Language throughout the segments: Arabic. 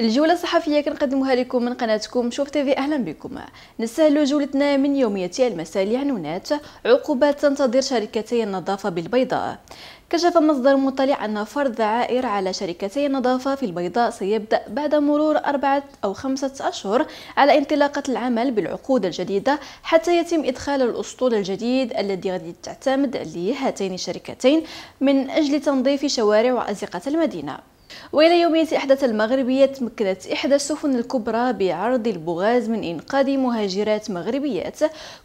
الجوله الصحفيه كنقدموها لكم من قناتكم شوف تيفي اهلا بكم نسهلوا جولتنا من يوميتي المساء لعنونات عقوبات تنتظر شركتي النظافه بالبيضاء كشف مصدر مطلع أن فرض عائر على شركتي النظافة في البيضاء سيبدأ بعد مرور أربعة أو خمسة أشهر على انطلاقة العمل بالعقود الجديدة حتى يتم إدخال الأسطول الجديد الذي غادي تعتمد هاتين الشركتين من أجل تنظيف شوارع وأزقة المدينة وإلى يومية إحداث المغربية تمكنت إحدى السفن الكبرى بعرض البغاز من إنقاذ مهاجرات مغربيات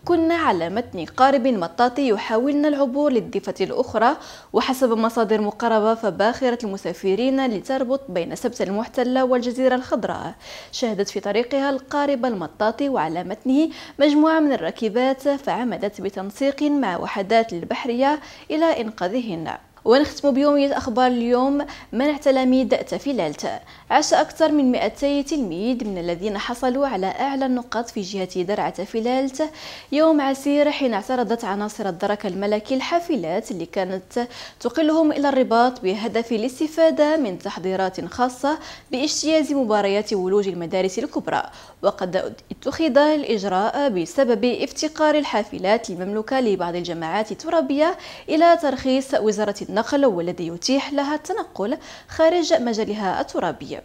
كنا على متن قارب مطاطي يحاولن العبور للضفة الأخرى وحسب مصادر مقربة فباخرة المسافرين لتربط بين سبت المحتلة والجزيرة الخضراء شهدت في طريقها القارب المطاطي وعلى متنه مجموعة من الراكبات فعمدت بتنسيق مع وحدات البحرية إلى إنقاذهن ونختم بيومية أخبار اليوم منع تلاميذ تفيلالت عاش أكثر من 200 تلميذ من الذين حصلوا على أعلى النقاط في جهة درعة تفيلالت يوم عسير حين اعترضت عناصر الدرك الملكي الحافلات اللي كانت تقلهم إلى الرباط بهدف الاستفادة من تحضيرات خاصة باجتياز مباريات ولوج المدارس الكبرى وقد اتخذ الإجراء بسبب افتقار الحافلات المملوكة لبعض الجماعات الترابية إلى ترخيص وزارة النقل والذي يتيح لها التنقل خارج مجالها الترابي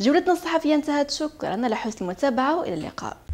جولتنا الصحفية انتهت شكرا لحسن المتابعة وإلى اللقاء